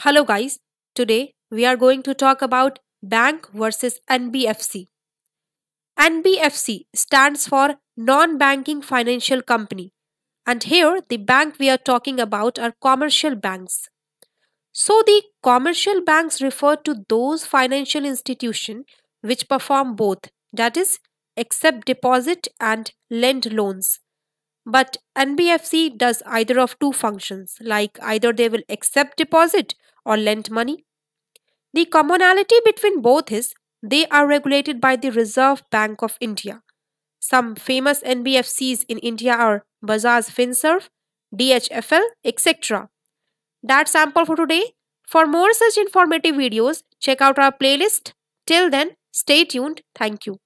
Hello guys, today we are going to talk about bank versus NBFC. NBFC stands for non-banking financial company and here the bank we are talking about are commercial banks. So the commercial banks refer to those financial institutions which perform both that is accept deposit and lend loans. But NBFC does either of two functions, like either they will accept deposit or lend money. The commonality between both is they are regulated by the Reserve Bank of India. Some famous NBFCs in India are Bajaj Finserv, DHFL, etc. That's sample for today. For more such informative videos, check out our playlist. Till then, stay tuned. Thank you.